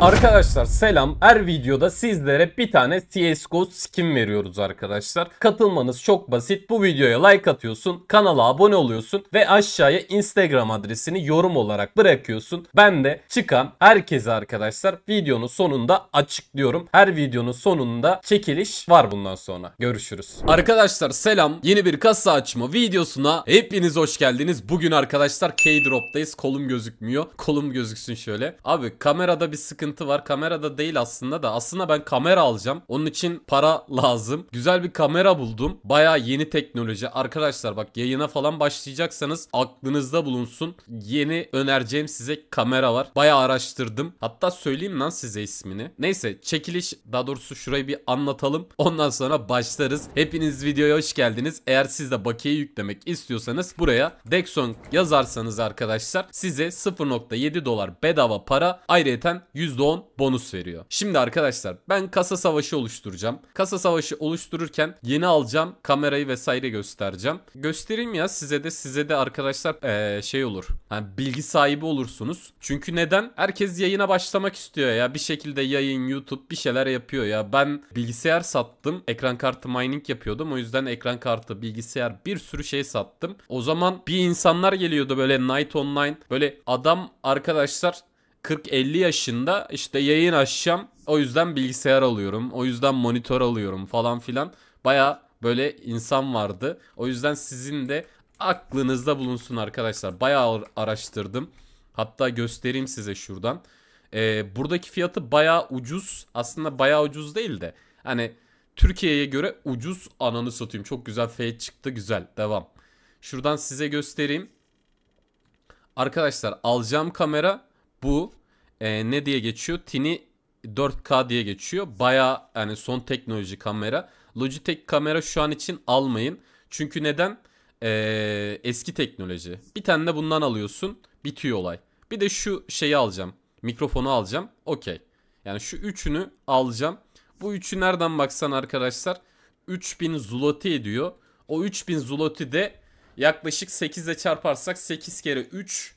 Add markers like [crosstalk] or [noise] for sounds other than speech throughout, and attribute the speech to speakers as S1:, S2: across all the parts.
S1: Arkadaşlar selam. Her videoda sizlere bir tane CSGO skin veriyoruz arkadaşlar. Katılmanız çok basit. Bu videoya like atıyorsun, kanala abone oluyorsun ve aşağıya Instagram adresini yorum olarak bırakıyorsun. Ben de çıkan herkese arkadaşlar videonun sonunda açıklıyorum. Her videonun sonunda çekiliş var bundan sonra. Görüşürüz. Arkadaşlar selam. Yeni bir kasa açma videosuna hepiniz hoş geldiniz. Bugün arkadaşlar K-Drop'tayız. Kolum gözükmüyor. Kolum gözüksün şöyle. Abi kamerada bir sıkıntı sıkıntı var. Kamerada değil aslında da. Aslında ben kamera alacağım. Onun için para [laughs] lazım. Güzel bir kamera buldum. Baya yeni teknoloji. Arkadaşlar bak yayına falan başlayacaksanız aklınızda bulunsun. Yeni önereceğim size kamera var. Baya araştırdım. Hatta söyleyeyim lan size ismini. Neyse çekiliş daha doğrusu şurayı bir anlatalım. [laughs] Ondan sonra başlarız. Hepiniz videoya hoş geldiniz. Eğer siz de bakiye yüklemek istiyorsanız buraya Dexon yazarsanız arkadaşlar size 0.7 dolar bedava para ayrıyeten 100 %10 bonus veriyor. Şimdi arkadaşlar ben kasa savaşı oluşturacağım. Kasa savaşı oluştururken yeni alacağım kamerayı vesaire göstereceğim. Göstereyim ya size de size de arkadaşlar ee, şey olur. Hani bilgi sahibi olursunuz. Çünkü neden? Herkes yayına başlamak istiyor ya. Bir şekilde yayın, YouTube bir şeyler yapıyor ya. Ben bilgisayar sattım. Ekran kartı mining yapıyordum. O yüzden ekran kartı, bilgisayar bir sürü şey sattım. O zaman bir insanlar geliyordu böyle Night Online. Böyle adam arkadaşlar 40-50 yaşında işte yayın açacağım. O yüzden bilgisayar alıyorum. O yüzden monitör alıyorum falan filan. Baya böyle insan vardı. O yüzden sizin de aklınızda bulunsun arkadaşlar. Baya araştırdım. Hatta göstereyim size şuradan. Ee, buradaki fiyatı baya ucuz. Aslında baya ucuz değil de. Hani Türkiye'ye göre ucuz ananı satayım. Çok güzel fiyat çıktı. Güzel. Devam. Şuradan size göstereyim. Arkadaşlar alacağım kamera bu e, ne diye geçiyor? Tini 4K diye geçiyor. Baya yani son teknoloji kamera. Logitech kamera şu an için almayın. Çünkü neden? Ee, eski teknoloji. Bir tane de bundan alıyorsun. Bitiyor olay. Bir de şu şeyi alacağım. Mikrofonu alacağım. Okey. Yani şu üçünü alacağım. Bu üçü nereden baksan arkadaşlar 3000 zloty ediyor. O 3000 zloty de yaklaşık 8 çarparsak 8 kere 3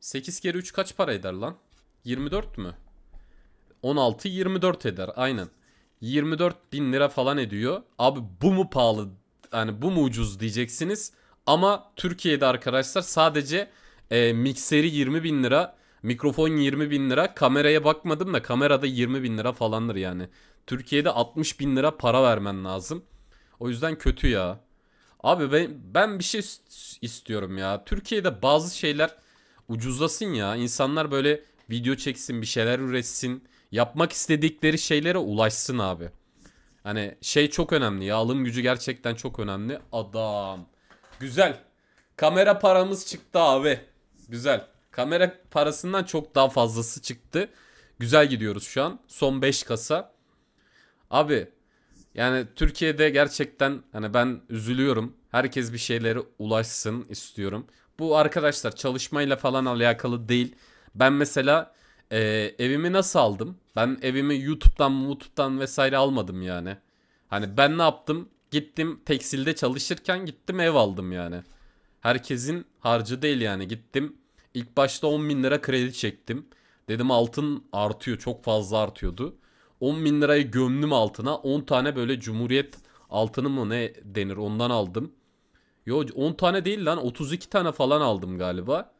S1: 8 kere 3 kaç para eder lan? 24 mü? 16 24 eder aynen. 24 bin lira falan ediyor. Abi bu mu pahalı? Yani bu mu ucuz diyeceksiniz. Ama Türkiye'de arkadaşlar sadece e, mikseri 20 bin lira, mikrofon 20 bin lira. Kameraya bakmadım da kamerada 20 bin lira falandır yani. Türkiye'de 60 bin lira para vermen lazım. O yüzden kötü ya. Abi ben, ben bir şey istiyorum ya. Türkiye'de bazı şeyler ucuzlasın ya. İnsanlar böyle video çeksin, bir şeyler üretsin. Yapmak istedikleri şeylere ulaşsın abi. Hani şey çok önemli ya. Alım gücü gerçekten çok önemli. Adam. Güzel. Kamera paramız çıktı abi. Güzel. Kamera parasından çok daha fazlası çıktı. Güzel gidiyoruz şu an. Son 5 kasa. Abi yani Türkiye'de gerçekten hani ben üzülüyorum. Herkes bir şeylere ulaşsın istiyorum. Bu arkadaşlar çalışmayla falan alakalı değil. Ben mesela e, evimi nasıl aldım? Ben evimi YouTube'dan, YouTube'dan vesaire almadım yani. Hani ben ne yaptım? Gittim tekstilde çalışırken gittim ev aldım yani. Herkesin harcı değil yani. Gittim ilk başta 10 bin lira kredi çektim. Dedim altın artıyor çok fazla artıyordu. 10 bin lirayı gömdüm altına 10 tane böyle cumhuriyet altını mı ne denir ondan aldım. Yo 10 tane değil lan 32 tane falan aldım galiba.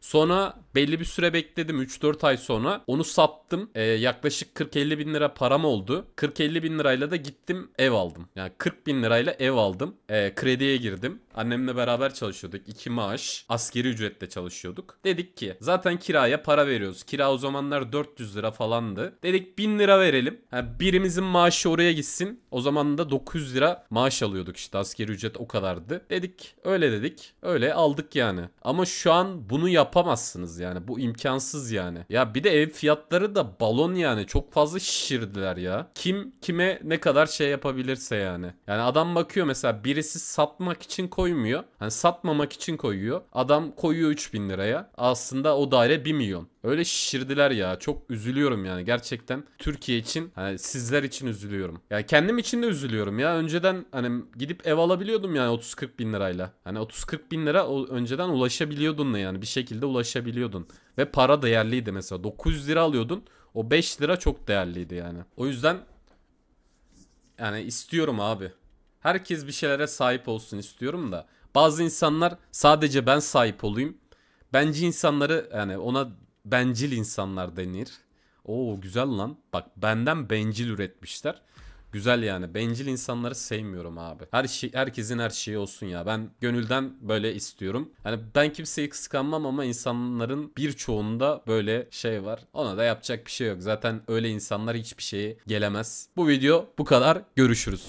S1: Sonra belli bir süre bekledim 3-4 ay sonra. Onu sattım. Ee, yaklaşık 40-50 bin lira param oldu. 40-50 bin lirayla da gittim ev aldım. Yani 40 bin lirayla ev aldım. Ee, krediye girdim. Annemle beraber çalışıyorduk. iki maaş. Askeri ücretle çalışıyorduk. Dedik ki zaten kiraya para veriyoruz. Kira o zamanlar 400 lira falandı. Dedik 1000 lira verelim. Yani birimizin maaşı oraya gitsin. O zaman da 900 lira maaş alıyorduk işte. Askeri ücret o kadardı. Dedik öyle dedik. Öyle aldık yani. Ama şu an bunu yapamazsınız yani yani. Bu imkansız yani. Ya bir de ev fiyatları da balon yani. Çok fazla şişirdiler ya. Kim kime ne kadar şey yapabilirse yani. Yani adam bakıyor mesela birisi satmak için koymuyor. Hani satmamak için koyuyor. Adam koyuyor 3000 liraya. Aslında o daire 1 milyon. Öyle şişirdiler ya. Çok üzülüyorum yani gerçekten. Türkiye için hani sizler için üzülüyorum. Ya yani kendim için de üzülüyorum ya. Önceden hani gidip ev alabiliyordum yani 30-40 bin lirayla. Hani 30-40 bin lira önceden ulaşabiliyordun da yani bir şekilde ulaşabiliyordun. Ve para değerliydi mesela. 900 lira alıyordun. O 5 lira çok değerliydi yani. O yüzden yani istiyorum abi. Herkes bir şeylere sahip olsun istiyorum da. Bazı insanlar sadece ben sahip olayım. Bence insanları yani ona bencil insanlar denir. Oo güzel lan. Bak benden bencil üretmişler. Güzel yani. Bencil insanları sevmiyorum abi. Her şey herkesin her şeyi olsun ya. Ben gönülden böyle istiyorum. Hani ben kimseyi kıskanmam ama insanların birçoğunda böyle şey var. Ona da yapacak bir şey yok. Zaten öyle insanlar hiçbir şeye gelemez. Bu video bu kadar. Görüşürüz.